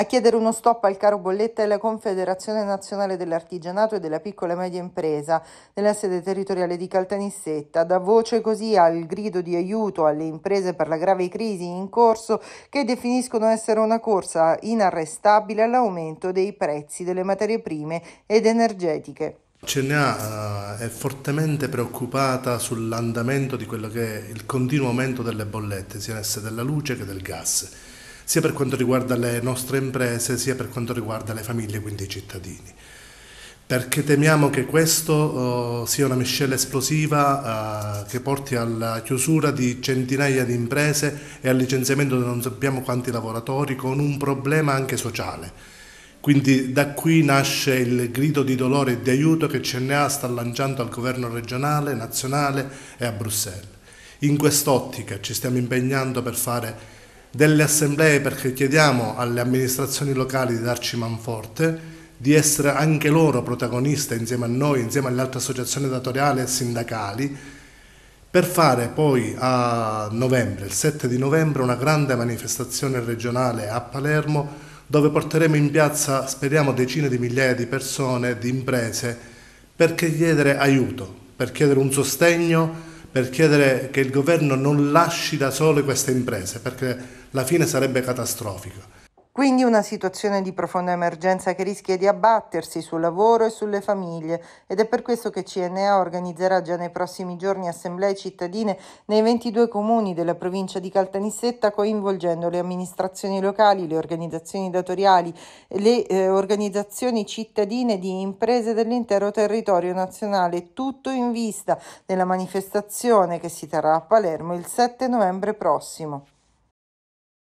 A chiedere uno stop al caro bolletta è la Confederazione Nazionale dell'Artigianato e della Piccola e Media Impresa, nella sede territoriale di Caltanissetta, Da voce così al grido di aiuto alle imprese per la grave crisi in corso che definiscono essere una corsa inarrestabile all'aumento dei prezzi delle materie prime ed energetiche. CNA eh, è fortemente preoccupata sull'andamento di quello che è il continuo aumento delle bollette, sia della luce che del gas sia per quanto riguarda le nostre imprese sia per quanto riguarda le famiglie, quindi i cittadini. Perché temiamo che questo uh, sia una miscela esplosiva uh, che porti alla chiusura di centinaia di imprese e al licenziamento di non sappiamo quanti lavoratori con un problema anche sociale. Quindi da qui nasce il grido di dolore e di aiuto che CNA sta lanciando al governo regionale, nazionale e a Bruxelles. In quest'ottica ci stiamo impegnando per fare delle assemblee perché chiediamo alle amministrazioni locali di darci manforte, di essere anche loro protagoniste insieme a noi, insieme alle altre associazioni datoriali e sindacali, per fare poi a novembre, il 7 di novembre, una grande manifestazione regionale a Palermo dove porteremo in piazza, speriamo, decine di migliaia di persone, di imprese, perché chiedere aiuto, per chiedere un sostegno per chiedere che il governo non lasci da sole queste imprese, perché la fine sarebbe catastrofica. Quindi una situazione di profonda emergenza che rischia di abbattersi sul lavoro e sulle famiglie ed è per questo che CNA organizzerà già nei prossimi giorni assemblee cittadine nei 22 comuni della provincia di Caltanissetta coinvolgendo le amministrazioni locali, le organizzazioni datoriali, le eh, organizzazioni cittadine di imprese dell'intero territorio nazionale, tutto in vista della manifestazione che si terrà a Palermo il 7 novembre prossimo.